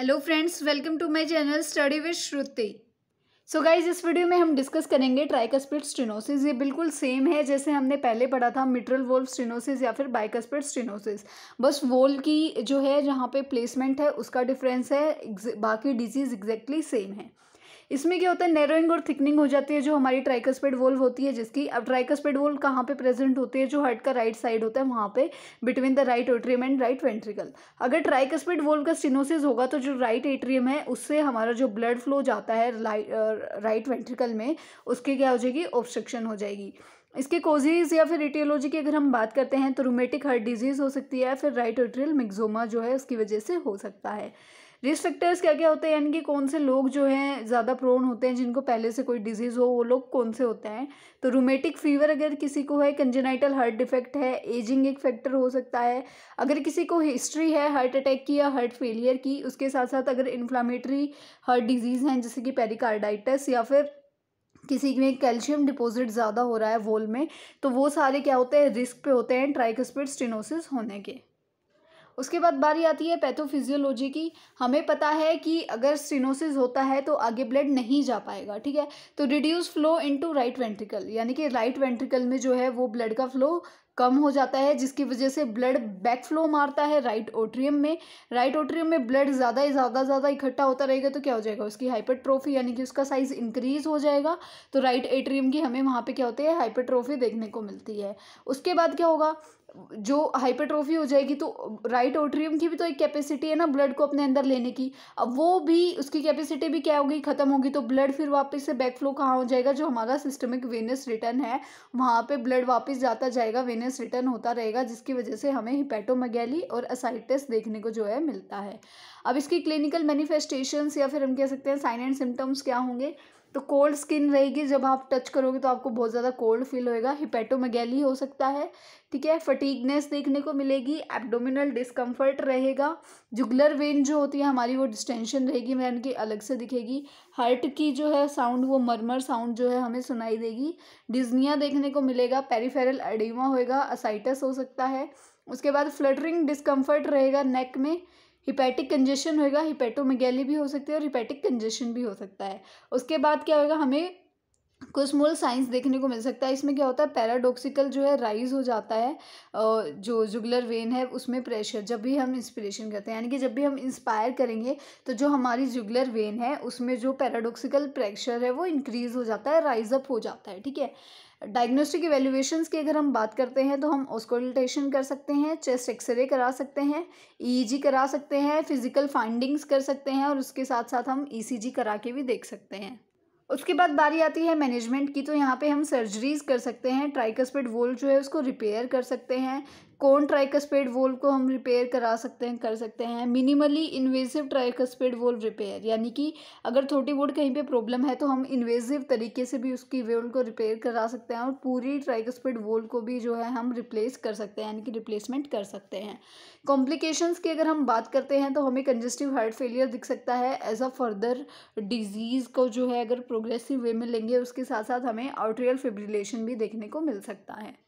hello friends welcome to my channel study with Shruti so guys इस video में हम discuss करेंगे ट्राइकस्पिड स्टिनोसिस ये बिल्कुल सेम है जैसे हमने पहले पढ़ा था मिट्रल वोल्व स्टिनोसिस या फिर बाइकस्पिड स्टिनोसिस बस वोल्व की जो है जहाँ पे प्लेसमेंट है उसका डिफरेंस है बाकी डिजीज़ एग्जैक्टली सेम है इसमें क्या होता है नैरोइंग और थिकनिंग हो जाती है जो हमारी ट्राइकसपेड वोल्व होती है जिसकी अब ट्राइकसपेड वोल्व कहाँ पे प्रेजेंट होती है जो हार्ट का राइट साइड होता है वहाँ पे between the right atrium and right ventricle अगर ट्राइकसपेड वोल्व का स्टिनोसिस होगा तो जो राइट एट्रियम है उससे हमारा जो ब्लड फ्लो जाता है राइट वेंट्रिकल में उसकी क्या हो जाएगी ऑब्स्ट्रक्शन हो जाएगी इसके कोजेज या फिर रेटियोलॉजी की अगर हम बात करते हैं तो रोमेटिक हार्ट डिजीज़ हो सकती है फिर राइट ओट्रियल मिक्जोमा जो है उसकी वजह से हो सकता है रिस्क फैक्टर्स क्या क्या होते हैं यानी कि कौन से लोग जो हैं ज़्यादा प्रोन होते हैं जिनको पहले से कोई डिजीज़ हो वो लोग कौन से होते हैं तो रोमेटिक फीवर अगर किसी को है कंजेनाइटल हार्ट डिफेक्ट है एजिंग एक फैक्टर हो सकता है अगर किसी को हिस्ट्री है हार्ट अटैक की या हार्ट फेलियर की उसके साथ साथ अगर इन्फ्लामेटरी हार्ट डिजीज़ हैं जैसे कि पेरिकार्डाइटस या फिर किसी में कैल्शियम डिपॉजिट ज़्यादा हो रहा है वोल में तो वो सारे क्या होते हैं रिस्क पे होते हैं ट्राइकोस्पिड स्टिनोसिस होने के उसके बाद बारी आती है पैथोफिजियोलॉजी की हमें पता है कि अगर स्टिनोसिस होता है तो आगे ब्लड नहीं जा पाएगा ठीक है तो reduce flow into right ventricle यानी कि राइट वेंट्रिकल में जो है वो ब्लड का फ्लो कम हो जाता है जिसकी वजह से ब्लड बैक फ्लो मारता है राइट ओट्रियम में राइट ओट्रियम में ब्लड ज़्यादा ही ज़्यादा ज़्यादा इकट्ठा होता रहेगा तो क्या हो जाएगा उसकी हाइपरट्रोफी यानी कि उसका साइज़ इंक्रीज़ हो जाएगा तो राइट एट्रियम की हमें वहाँ पे क्या होती है हाइपरट्रोफी देखने को मिलती है उसके बाद क्या होगा जो हाइपरट्रोफी हो जाएगी तो राइट ओट्रियम की भी तो एक कैपेसिटी है ना ब्लड को अपने अंदर लेने की अब वो भी उसकी कैपेसिटी भी क्या होगी ख़त्म होगी तो ब्लड फिर वापस से बैकफ्लो कहाँ हो जाएगा जो हमारा सिस्टमिक वेनस रिटर्न है वहाँ पे ब्लड वापस जाता जाएगा वेनस माइनस रिटर्न होता रहेगा जिसकी वजह से हमें हिपेटोमगैली और असाइटिस देखने को जो है मिलता है अब इसकी क्लिनिकल मैनिफेस्टेशंस या फिर हम कह सकते हैं साइन एंड सिम्टम्स क्या होंगे तो कोल्ड स्किन रहेगी जब आप टच करोगे तो आपको बहुत ज़्यादा कोल्ड फील होएगा हिपेटोमेगैली हो सकता है ठीक है फटीगनेस देखने को मिलेगी एब्डोमिनल डिस्कम्फर्ट रहेगा जुगलर वेन जो होती है हमारी वो डिस्टेंशन रहेगी मैं इनकी अलग से दिखेगी हार्ट की जो है साउंड वो मरमर साउंड जो है हमें सुनाई देगी डिजनिया देखने को मिलेगा पेरीफेरल अडीमा होएगा असाइटस हो सकता है उसके बाद फ्लटरिंग डिस्कम्फर्ट रहेगा नेक में हिपैटिक कंजेशन होएगा हिपेटोमेगेली भी हो सकती है और हिपैटिक कंजेशन भी हो सकता है उसके बाद क्या होएगा हमें कुछ मूल साइंस देखने को मिल सकता है इसमें क्या होता है पैराडोक्सिकल जो है राइज हो जाता है जो जुगलर वेन है उसमें प्रेशर जब भी हम इंस्पिरेशन करते हैं यानी कि जब भी हम इंस्पायर करेंगे तो जो हमारी जुगलर वेन है उसमें जो पैराडोक्सिकल प्रेशर है वो इंक्रीज़ हो जाता है राइज अप हो जाता है ठीक है डायग्नोस्टिक इवेल्यूएशन की अगर हम बात करते हैं तो हम ऑस्कोल्टेशन कर सकते हैं चेस्ट एक्सरे करा सकते हैं ई e e करा सकते हैं फिजिकल फाइंडिंग्स कर सकते हैं और उसके साथ साथ हम ई e करा के भी देख सकते हैं उसके बाद बारी आती है मैनेजमेंट की तो यहाँ पे हम सर्जरीज़ कर सकते हैं ट्राइकस्पिड वोल्ट जो है उसको रिपेयर कर सकते हैं कौन ट्राइकस्पेड वोल्व को हम रिपेयर करा सकते हैं कर सकते हैं minimally invasive tricuspid valve repair यानी कि अगर थोटी वोड कहीं पे प्रॉब्लम है तो हम इन्वेजिव तरीके से भी उसकी वोल्व को रिपेयर करा सकते हैं और पूरी ट्राइकस्पेड वोल्व को भी जो है हम रिप्लेस कर सकते हैं यानी कि रिप्लेसमेंट कर सकते हैं कॉम्प्लिकेशंस की अगर हम बात करते हैं तो हमें कंजेस्टिव हार्ट फेलियर दिख सकता है एज अ फर्दर डिजीज़ को जो है अगर प्रोग्रेसिव वे में लेंगे उसके साथ साथ हमें आउटरियल फिब्रिलेशन भी देखने को मिल सकता है